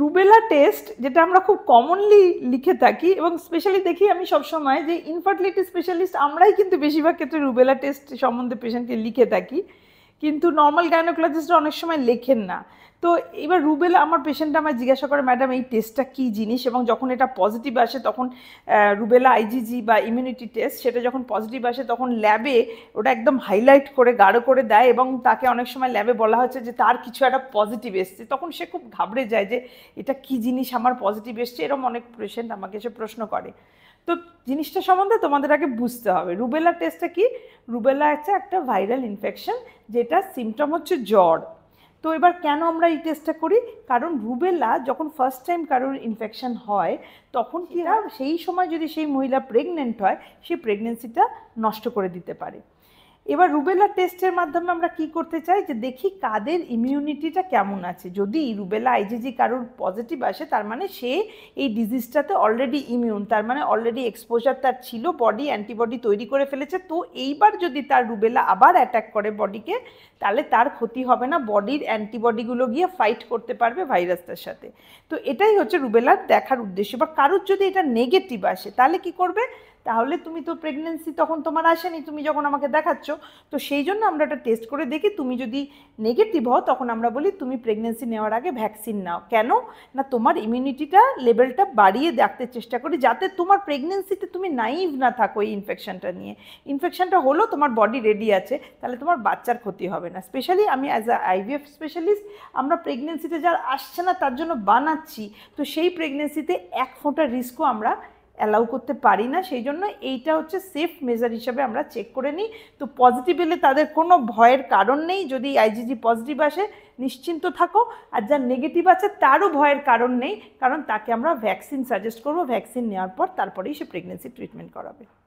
rubella test যেটা আমরা খুব কমনলি লিখে থাকি এবং স্পেশালি দেখি আমি সবসময় যে ইনফার্টিলিটি স্পেশালিস্ট আমরাই কিন্তু বেশিরভাগ ক্ষেত্রে রুবেলা টেস্ট সম্বন্ধে পেশেন্টকে লিখে থাকি কিন্তু নর্মাল গাইনোকোলজিস্টরা অনেক সময় লেখেন না তো এবার রুবেল আমার পেশেন্টটা আমায় জিজ্ঞাসা করে ম্যাডাম এই টেস্টটা কী জিনিস এবং যখন এটা পজিটিভ আসে তখন রুবেলা আইজিজি বা ইমিউনিটি টেস্ট সেটা যখন পজিটিভ আসে তখন ল্যাবে ওটা একদম হাইলাইট করে গাঢ় করে দেয় এবং তাকে অনেক সময় ল্যাবে বলা হচ্ছে যে তার কিছু একটা পজিটিভ এসছে তখন সে খুব ঘাবড়ে যায় যে এটা কি জিনিস আমার পজিটিভ এসছে এরকম অনেক পেশেন্ট আমাকে এসে প্রশ্ন করে তো জিনিসটা সম্বন্ধে তোমাদের আগে বুঝতে হবে রুবেলা টেস্টটা কি রুবেলা হচ্ছে একটা ভাইরাল ইনফেকশন যেটা সিমটম হচ্ছে জ্বর তো এবার কেন আমরা এই টেস্টটা করি কারণ রুবেলা যখন ফার্স্ট টাইম কারোর ইনফেকশান হয় তখন কি হয় সেই সময় যদি সেই মহিলা প্রেগনেন্ট হয় সেই প্রেগনেন্সিটা নষ্ট করে দিতে পারে এবার রুবেলা টেস্টের মাধ্যমে আমরা কি করতে চাই যে দেখি কাদের ইমিউনিটিটা কেমন আছে যদি রুবেলা আইজিজি কারোর পজিটিভ আসে তার মানে সে এই ডিজিজটাতে অলরেডি ইমিউন তার মানে অলরেডি এক্সপোজার তার ছিল বডি অ্যান্টিবডি তৈরি করে ফেলেছে তো এইবার যদি তার রুবেলা আবার অ্যাট্যাক করে বডিকে তাহলে তার ক্ষতি হবে না বডির অ্যান্টিবডিগুলো গিয়ে ফাইট করতে পারবে ভাইরাসটার সাথে তো এটাই হচ্ছে রুবেলার দেখার উদ্দেশ্য বা কারোর যদি এটা নেগেটিভ আসে তাহলে কি করবে তাহলে তুমি তো প্রেগনেন্সি তখন তোমার আসেনি তুমি যখন আমাকে দেখাচ্ছ আছো তো সেই জন্য আমরা এটা টেস্ট করে দেখি তুমি যদি নেগেটিভ হও তখন আমরা বলি তুমি প্রেগনেন্সি নেওয়ার আগে ভ্যাকসিন নাও কেন না তোমার ইমিউনিটিটা লেভেলটা বাড়িয়ে দেখতে চেষ্টা করি যাতে তোমার প্রেগনেন্সিতে তুমি নাইভ না থাকো এই ইনফেকশনটা নিয়ে ইনফেকশানটা হলো তোমার বডি রেডি আছে তাহলে তোমার বাচ্চার ক্ষতি হবে না স্পেশালি আমি অ্যাজ আ আইভিএফ স্পেশালিস্ট আমরা প্রেগনেন্সিতে যার আসছে না তার জন্য বানাচ্ছি তো সেই প্রেগনেন্সিতে এক ফোঁটা রিস্কও আমরা অ্যালাউ করতে পারি না সেই জন্য এইটা হচ্ছে সেফ মেজার হিসাবে আমরা চেক করে নিই তো পজিটিভ এলে তাদের কোনো ভয়ের কারণ নেই যদি আইজিজি পজিটিভ আসে নিশ্চিন্ত থাকো আর যার নেগেটিভ আছে তারও ভয়ের কারণ নেই কারণ তাকে আমরা ভ্যাকসিন সাজেস্ট করবো ভ্যাকসিন নেওয়ার পর তারপরেই সে প্রেগনেন্সি ট্রিটমেন্ট করাবে